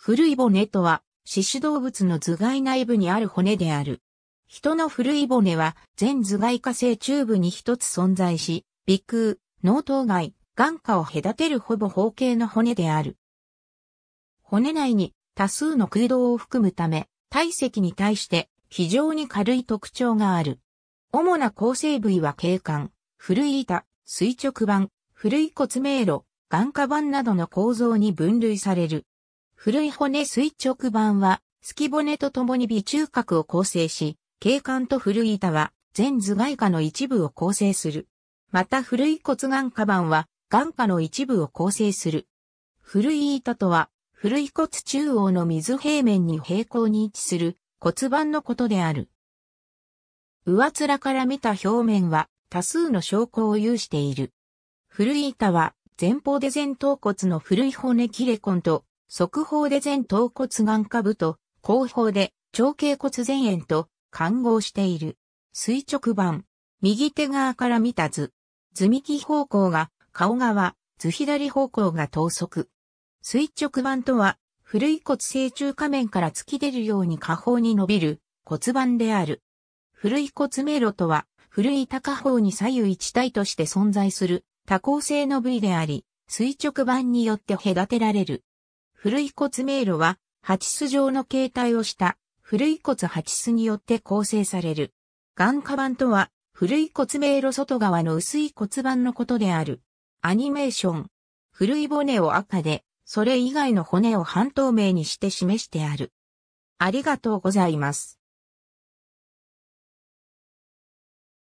古い骨とは、獅子動物の頭蓋内部にある骨である。人の古い骨は、全頭蓋下性中部に一つ存在し、鼻腔、脳頭蓋、眼下を隔てるほぼ方形の骨である。骨内に多数の空洞を含むため、体積に対して非常に軽い特徴がある。主な構成部位は景観、古い板、垂直板、古い骨迷路、眼下板などの構造に分類される。古い骨垂直板は、隙骨と共に微中核を構成し、景観と古い板は、全頭蓋下の一部を構成する。また古い骨眼下板は、眼下の一部を構成する。古い板とは、古い骨中央の水平面に平行に位置する骨盤のことである。上面から見た表面は多数の証拠を有している。古い板は前方で前頭骨の古い骨切れ根と側方で前頭骨眼下部と、後方で長頸骨前縁と看合している。垂直板。右手側から見た図。図右方向が顔側、図左方向が等速。垂直板とは、古い骨正中下面から突き出るように下方に伸びる骨盤である。古い骨迷路とは、古い高方に左右一体として存在する多項性の部位であり、垂直板によって隔てられる。古い骨迷路は、ハチス状の形態をした古い骨ハチスによって構成される。眼下板とは、古い骨迷路外側の薄い骨盤のことである。アニメーション。古い骨を赤で、それ以外の骨を半透明にして示してある。ありがとうございます。